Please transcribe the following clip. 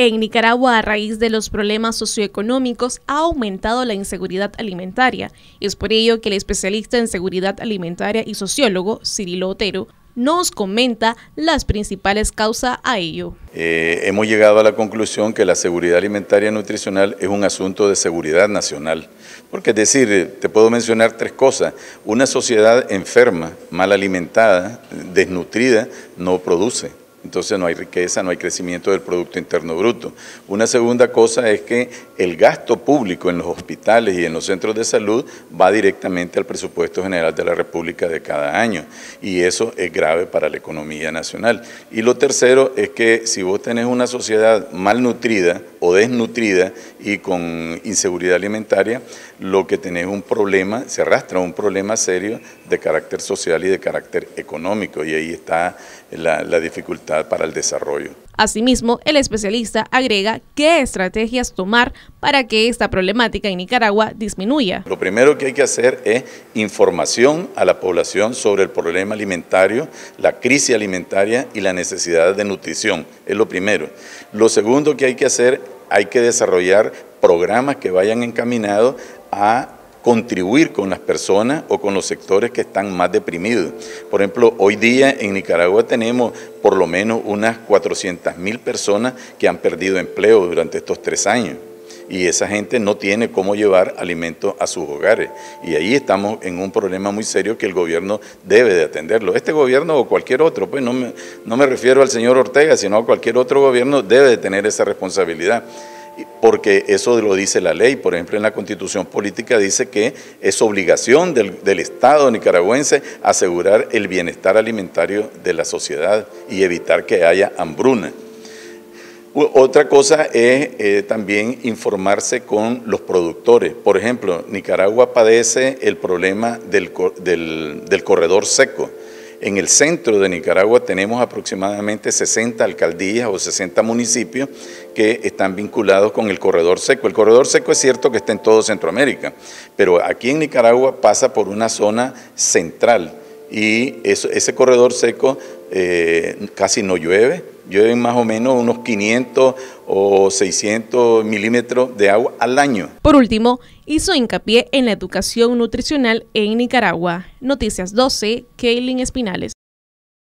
En Nicaragua, a raíz de los problemas socioeconómicos, ha aumentado la inseguridad alimentaria. Es por ello que el especialista en seguridad alimentaria y sociólogo, Cirilo Otero, nos comenta las principales causas a ello. Eh, hemos llegado a la conclusión que la seguridad alimentaria nutricional es un asunto de seguridad nacional. Porque es decir, te puedo mencionar tres cosas. Una sociedad enferma, mal alimentada, desnutrida, no produce. Entonces no hay riqueza, no hay crecimiento del Producto Interno Bruto. Una segunda cosa es que el gasto público en los hospitales y en los centros de salud va directamente al presupuesto general de la República de cada año y eso es grave para la economía nacional. Y lo tercero es que si vos tenés una sociedad malnutrida o desnutrida y con inseguridad alimentaria, lo que tenés un problema, se arrastra un problema serio de carácter social y de carácter económico, y ahí está la dificultad para el desarrollo. Asimismo, el especialista agrega qué estrategias tomar para que esta problemática en Nicaragua disminuya. Lo primero que hay que hacer es información a la población sobre el problema alimentario, la crisis alimentaria y la necesidad de nutrición. Es lo primero. Lo segundo que hay que hacer, hay que desarrollar programas que vayan encaminados a contribuir con las personas o con los sectores que están más deprimidos. Por ejemplo, hoy día en Nicaragua tenemos por lo menos unas 400.000 mil personas que han perdido empleo durante estos tres años. Y esa gente no tiene cómo llevar alimentos a sus hogares. Y ahí estamos en un problema muy serio que el gobierno debe de atenderlo. Este gobierno o cualquier otro, pues no me, no me refiero al señor Ortega, sino a cualquier otro gobierno, debe de tener esa responsabilidad porque eso lo dice la ley. Por ejemplo, en la constitución política dice que es obligación del, Estado nicaragüense asegurar el bienestar alimentario de la sociedad y evitar que haya hambruna. Otra cosa es eh, también informarse con los productores. Por ejemplo, Nicaragua padece el problema del corredor seco en el centro de Nicaragua tenemos aproximadamente 60 alcaldías o 60 municipios que están vinculados con el corredor seco. El corredor seco es cierto que está en todo Centroamérica, pero aquí en Nicaragua pasa por una zona central y ese corredor seco eh, casi no llueve, Llueven más o menos unos 500 o 600 milímetros de agua al año. Por último, hizo hincapié en la educación nutricional en Nicaragua. Noticias 12, Kaylin Espinales.